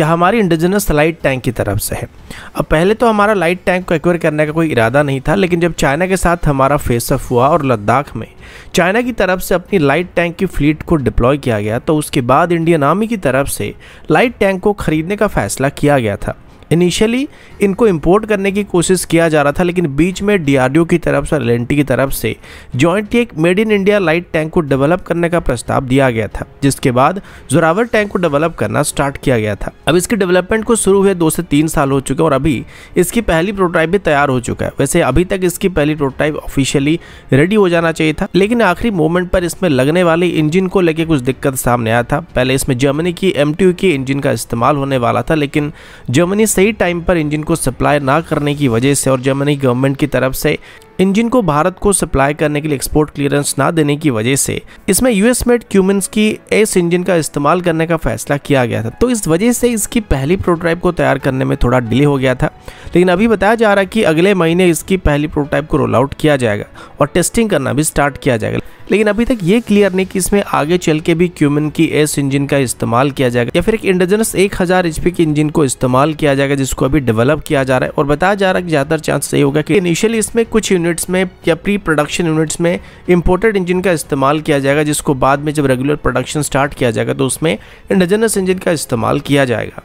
यह हमारी indigenous light tank की तरफ से है अब पहले तो हमारा लाइट टैंक को एक्वायर करने का कोई इरादा नहीं था लेकिन जब चाइना के साथ हमारा फेसअप हुआ और लद्दाख में चाइना की तरफ से अपनी लाइट टैंक की फ्लीट को डिप्लॉय किया गया तो उसके बाद इंडियन आर्मी की तरफ से लाइट टैंक को खरीदने का फैसला किया गया था इनिशियली इनको इम्पोर्ट करने की कोशिश किया जा रहा था लेकिन बीच में डीआरडीओ की तरफ से एल की तरफ से जॉइंटली एक made in India light tank को डेवलप करने का प्रस्ताव दिया गया था जिसके बाद जोरावर टैंक को डेवलप करना स्टार्ट किया गया था अब इसके डेवलपमेंट को शुरू हुए दो से तीन साल हो चुके और अभी इसकी पहली प्रोटोटाइप भी तैयार हो चुका है वैसे अभी तक इसकी पहली प्रोटोटाइप ऑफिशियली रेडी हो जाना चाहिए था लेकिन आखिरी मोमेंट पर इसमें लगने वाले इंजन को लेकर कुछ दिक्कत सामने आया था पहले इसमें जर्मनी की एम के इंजन का इस्तेमाल होने वाला था लेकिन जर्मनी सही टाइम पर इंजन को को सप्लाई ना करने की वजह से और जर्मनी गवर्नमेंट की तरफ से इंजन को भारत को सप्लाई करने के लिए एक्सपोर्ट क्लियरेंस ना देने की वजह से इसमें यूएस मेड क्यूमेंस की एस इंजन का इस्तेमाल करने का फैसला किया गया था तो इस वजह से इसकी पहली प्रोटोटाइप को तैयार करने में थोड़ा डिले हो गया था लेकिन अभी बताया जा रहा है कि अगले महीने इसकी पहली प्रोटोटाइप को रोल आउट किया जाएगा और टेस्टिंग करना भी स्टार्ट किया जाएगा लेकिन अभी तक ये क्लियर नहीं कि इसमें आगे चल के भी क्यूमिन की एस इंजन का इस्तेमाल किया जाएगा या फिर एक इंडजनस एक हजार एचपी के इंजन को इस्तेमाल किया जाएगा जिसको अभी डेवलप किया जा रहा है और बताया जा रहा है कि ज़्यादातर चांस यही होगा कि इनिशियली इसमें कुछ यूनिट यूनिट्स में या प्री प्रोडक्शन यूनिट्स में इंपोर्टेड इंजन का इस्तेमाल किया जाएगा जिसको बाद में जब रेगुलर प्रोडक्शन स्टार्ट किया जाएगा तो उसमें इंडजनस इंजन का इस्तेमाल किया जाएगा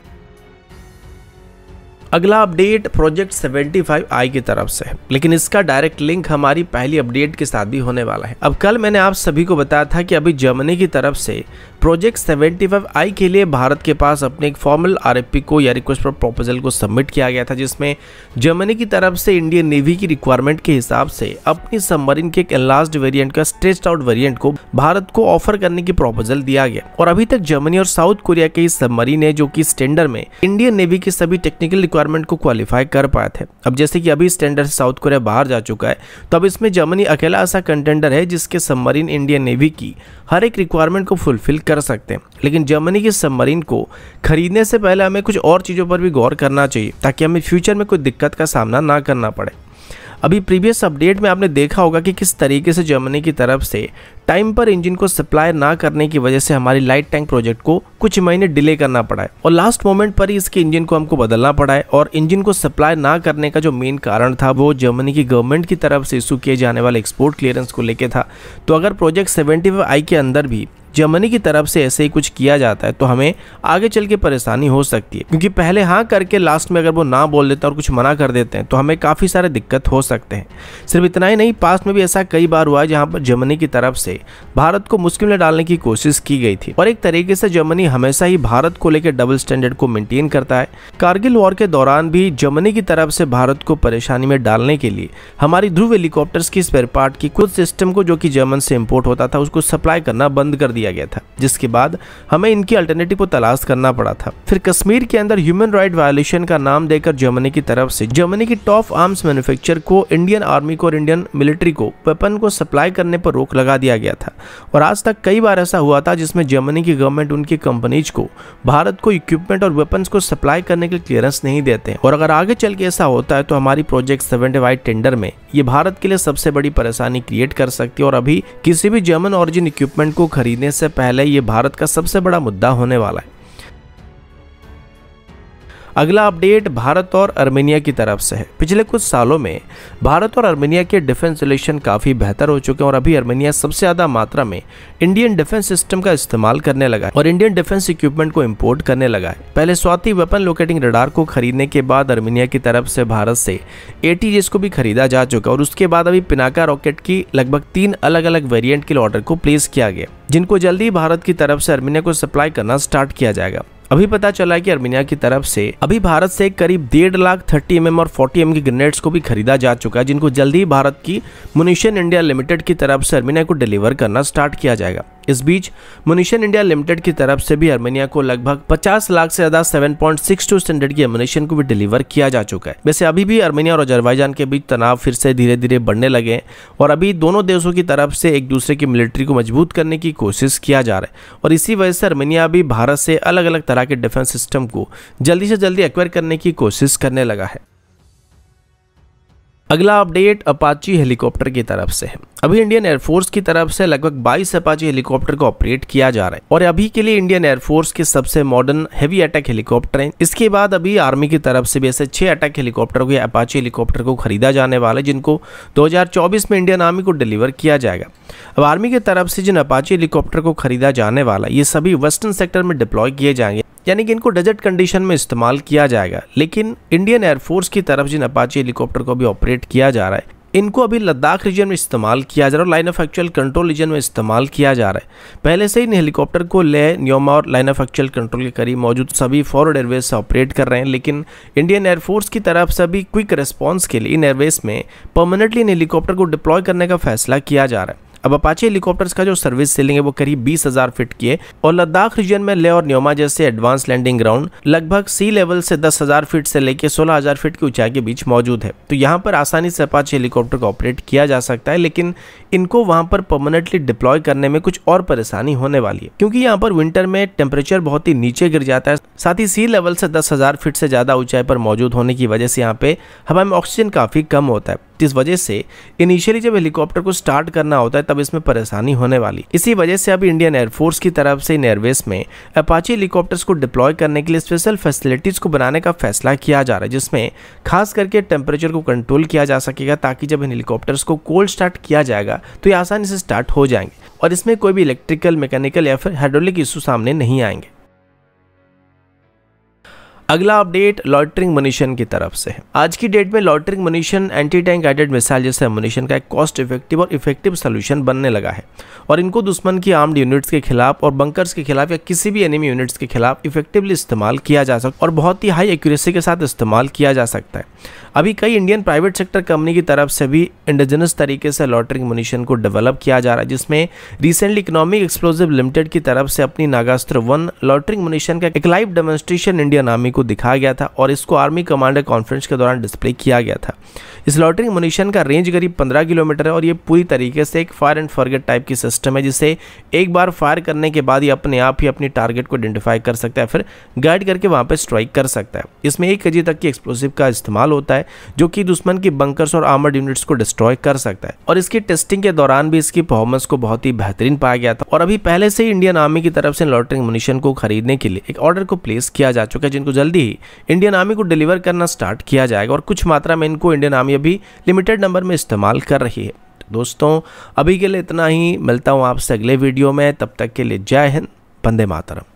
अगला अपडेट प्रोजेक्ट 75 फाइव आई की तरफ से है लेकिन इसका डायरेक्ट लिंक हमारी पहली अपडेट के साथ भी होने वाला है अब कल मैंने आप सभी को बताया था कि अभी जर्मनी की तरफ से प्रोजेक्ट 75 फाइव आई के लिए भारत के पास अपने एक फॉर्मल आर को या रिक्वेस्ट फॉर प्रोपोजल को सबमिट किया गया था जिसमें जर्मनी की तरफ से इंडियन नेवी की रिक्वायरमेंट के हिसाब से अपनी सबमरीन के एक लास्ट वेरियंट का स्ट्रेच आउट वेरियंट को भारत को ऑफर करने की प्रोपोजल दिया गया और अभी तक जर्मनी और साउथ कोरिया के सबमरीन है जो की स्टेंडर में इंडियन नेवी के सभी टेक्निकल रिक्वायरमेंट रिक्वायरमेंट को क्वालिफाई कर पाए थे अब जैसे कि अभी स्टैंडर्ड साउथ कोरिया बाहर जा चुका है तो अब इसमें जर्मनी अकेला ऐसा कंटेंडर है जिसके सबमरीन इंडियन नेवी की हर एक रिक्वायरमेंट को फुलफिल कर सकते हैं लेकिन जर्मनी की सबमरीन को खरीदने से पहले हमें कुछ और चीज़ों पर भी गौर करना चाहिए ताकि हमें फ्यूचर में कोई दिक्कत का सामना ना करना पड़े अभी प्रीवियस अपडेट में आपने देखा होगा कि किस तरीके से जर्मनी की तरफ से टाइम पर इंजन को सप्लाई ना करने की वजह से हमारी लाइट टैंक प्रोजेक्ट को कुछ महीने डिले करना पड़ा है और लास्ट मोमेंट पर ही इसके इंजन को हमको बदलना पड़ा है और इंजन को सप्लाई ना करने का जो मेन कारण था वो जर्मनी की गवर्नमेंट की तरफ से इशू किए जाने वाले एक्सपोर्ट क्लियरेंस को लेकर था तो अगर प्रोजेक्ट सेवेंटी आई के अंदर भी जर्मनी की तरफ से ऐसे ही कुछ किया जाता है तो हमें आगे चल के परेशानी हो सकती है क्योंकि पहले हाँ करके लास्ट में अगर वो ना बोल देते हैं और कुछ मना कर देते हैं तो हमें काफ़ी सारे दिक्कत हो सकते हैं सिर्फ इतना ही नहीं पास्ट में भी ऐसा कई बार हुआ है जहाँ पर जर्मनी की तरफ से भारत को मुश्किल में डालने की कोशिश की गई थी और एक तरीके से जर्मनी हमेशा ही भारत को लेकर डबल स्टैंडर्ड को मेनटेन करता है कारगिल वॉर के दौरान भी जर्मनी की तरफ से भारत को परेशानी में डालने के लिए हमारी ध्रुव हेलीकॉप्टर्स की स्पेयर पार्ट की कुछ सिस्टम को जो कि जर्मन से इम्पोर्ट होता था उसको सप्लाई करना बंद कर दिया दिया गया था जिसके बाद हमें इनकी अल्टरनेटिव को तलाश करना पड़ा था फिर कश्मीर के अंदर ह्यूमन राइट वायोलेशन का नाम देकर जर्मनी की तरफ से जर्मनी की टॉप आर्म्स मैन्युफैक्चर को इंडियन आर्मी को और इंडियन मिलिट्री को वेपन को सप्लाई करने पर रोक लगा दिया गया था और आज तक कई बार ऐसा हुआ था जिसमें जर्मनी की गवर्नमेंट उनकी कंपनीज को भारत को इक्विपमेंट और वेपन को सप्लाई करने के क्लियरेंस नहीं देते और अगर आगे चल के ऐसा होता है तो हमारी प्रोजेक्ट सेवन वाइट टेंडर में ये भारत के लिए सबसे बड़ी परेशानी क्रिएट कर सकती है और अभी किसी भी जर्मन ऑरिजिन इक्विपमेंट को खरीदने से पहले ये भारत का सबसे बड़ा मुद्दा होने वाला है अगला अपडेट भारत और अर्मेनिया की तरफ से है पिछले कुछ सालों में भारत और अर्मेनिया के डिफेंस रिलेशन काफ़ी बेहतर हो चुके हैं और अभी अर्मेनिया सबसे ज़्यादा मात्रा में इंडियन डिफेंस सिस्टम का इस्तेमाल करने लगा है और इंडियन डिफेंस इक्विपमेंट को इम्पोर्ट करने लगा है पहले स्वाति वेपन लोकेटिंग रडार को खरीदने के बाद अर्मेनिया की तरफ से भारत से ए को भी खरीदा जा चुका और उसके बाद अभी पिनाका रॉकेट की लगभग तीन अलग अलग वेरियंट के ऑर्डर को प्लेस किया गया जिनको जल्दी भारत की तरफ से अर्मेनिया को सप्लाई करना स्टार्ट किया जाएगा अभी पता चला कि अर्मीनिया की तरफ से अभी भारत से करीब डेढ़ लाख थर्टी एम और फोर्टी एम की ग्रेनेड्स को भी खरीदा जा चुका है जिनको जल्द ही भारत की मुनिशन इंडिया लिमिटेड की तरफ से अर्मीनिया को डिलीवर करना स्टार्ट किया जाएगा इस बीच मुनिशन इंडिया लिमिटेड की तरफ से भी अर्मेनिया को लगभग 50 लाख से ज्यादा 7.62 स्टैंडर्ड की अमुनिशन को भी डिलीवर किया जा चुका है वैसे अभी भी अर्मेनिया और अजरबैजान के बीच तनाव फिर से धीरे धीरे बढ़ने लगे हैं और अभी दोनों देशों की तरफ से एक दूसरे की मिलिट्री को मजबूत करने की कोशिश किया जा रहा है और इसी वजह से अर्मेनिया भी भारत से अलग अलग तरह के डिफेंस सिस्टम को जल्दी से जल्दी एक्वायर करने की कोशिश करने लगा है अगला अपडेट अपाची हेलीकॉप्टर की तरफ से है अभी इंडियन एयरफोर्स की तरफ से लगभग 22 अपाची हेलीकॉप्टर को ऑपरेट किया जा रहा है और अभी के लिए इंडियन एयरफोर्स के सबसे मॉडर्न हेवी अटैक हेलीकॉप्टर हैं इसके बाद अभी आर्मी की तरफ से भी ऐसे छह अटैक हेलीकॉप्टर को अपाची हेलीकॉप्टर को खरीदा जाने वाला है जिनको दो में इंडियन आर्मी को डिलीवर किया जाएगा अब आर्मी की तरफ से जिन अपाची हेलीकॉप्टर को खरीदा जाने वाला ये सभी वेस्टर्न सेक्टर में डिप्लॉय किए जाएंगे यानी कि इनको डेजर्ट कंडीशन में इस्तेमाल किया जाएगा लेकिन इंडियन एयरफोर्स की तरफ जिन अपाची हेलीकॉप्टर को भी ऑपरेट किया जा रहा है इनको अभी लद्दाख रीजन में इस्तेमाल किया जा रहा है line of actual control region में इस्तेमाल किया जा रहा है पहले से ही इन हेलीकॉप्टर को ले न्योमा और लाइन ऑफ एक्चुअल कंट्रोल के करीब मौजूद सभी फॉरवर्ड एयरवेज से ऑपरेट कर रहे हैं लेकिन इंडियन एयरफोर्स की तरफ से अभी क्विक रिस्पॉन्स के लिए इन एयरवेज में परमानेंटली इन हेलीकॉप्टर को डिप्लॉय करने का फैसला किया जा रहा है अब अपाचे हेलीकॉप्टर्स का जो सर्विस सीलिंग है वो करीब बीस हजार फीट की है और लद्दाख रीजन में ले और न्योमा जैसे एडवांस लैंडिंग ग्राउंड लगभग सी लेवल से दस हजार फीट से लेकर सोलह हजार फीट की ऊंचाई के बीच मौजूद है तो यहाँ पर आसानी से अपाचे हेलीकॉप्टर को ऑपरेट किया जा सकता है लेकिन इनको वहाँ पर परमानेंटली डिप्लॉय करने में कुछ और परेशानी होने वाली है क्योंकि यहाँ पर विंटर में टेम्परेचर बहुत ही नीचे गिर जाता है साथ ही सी लेवल से दस हजार फीट से ज्यादा ऊंचाई पर मौजूद होने की वजह से यहाँ पे हवा में ऑक्सीजन काफी कम होता है जिस वजह से इनिशियली जब हेलीकॉप्टर को स्टार्ट करना होता है तब इसमें परेशानी होने वाली इसी वजह से अभी इंडियन एयरफोर्स की तरफ से इन एयरवेज में अपाची हेलीकॉप्टर्स को डिप्लॉय करने के लिए स्पेशल फैसिलिटीज़ को बनाने का फैसला किया जा रहा है जिसमें खास करके टेम्परेचर को कंट्रोल किया जा सकेगा ताकि जब इन हेलीकॉप्टर्स को कोल्ड स्टार्ट किया जाएगा तो ये आसानी से स्टार्ट हो जाएंगे और इसमें कोई भी इलेक्ट्रिकल मैकेनिकल या फिर हाइड्रोलिक इशू सामने नहीं आएंगे अगला अपडेट लॉटरिंग मनीशन की तरफ से है आज की डेट में loitering munition anti tank guided missile जैसे मनीशन का एक कॉस्ट इफेक्टिव और इफेक्टिव सोल्यूशन बनने लगा है और इनको दुश्मन की आर्म्ड यूनिट्स के खिलाफ और बंकर्स के खिलाफ या किसी भी एनिमी यूनिट्स के खिलाफ इफेक्टिवली इस्तेमाल किया जा सकता और बहुत ही हाई एक्यूरेसी के साथ इस्तेमाल किया जा सकता है अभी कई इंडियन प्राइवेट सेक्टर कंपनी की तरफ से भी इंडिजिनस तरीके से लॉटरिंग मनीशन को डेवलप किया जा रहा है जिसमें रिसेंटली इकोनॉमिक एक्सप्लोजिव लिमिटेड की तरफ से अपनी नागास्त्र वन लॉटरिंग मनीशन का एक लाइव डेमोन्स्ट्रेशन इंडिया नामी को दिखाया गया था और इसको आर्मी कमांडर कॉन्फ्रेंस के दौरान डिस्प्ले किया गया था इस लॉटरिंग मुनिशन का रेंज करीब 15 किलोमीटर है और ये पूरी तरीके से एक फायर एंड फॉरगेट टाइप की सिस्टम है जिसे एक बार फायर करने के बाद ही अपने आप ही अपनी टारगेट को आइडेंटिफाई कर सकता है फिर गाइड करके वहाँ पर स्ट्राइक कर सकता है इसमें एक अजी तक की एक्सप्लोसिव का इस्तेमाल होता है जो कि दुश्मन की बंकर्स और आर्मर्ड यूनिट्स को डिस्ट्रॉय कर सकता है और इसकी टेस्टिंग के दौरान भी इसकी परफॉर्मेंस को बहुत ही बेहतरीन पाया गया था और अभी पहले से ही इंडियन आर्मी की तरफ से लॉटरिंग मुनिशन को खरीदने के लिए एक ऑर्डर को प्लेस किया जा चुका है जिनको जल्द जल्दी ही इंडियन आर्मी को डिलीवर करना स्टार्ट किया जाएगा और कुछ मात्रा में इनको इंडियन आर्मी अभी लिमिटेड नंबर में इस्तेमाल कर रही है दोस्तों अभी के लिए इतना ही मिलता हूँ आपसे अगले वीडियो में तब तक के लिए जय हिंद बंदे मातरम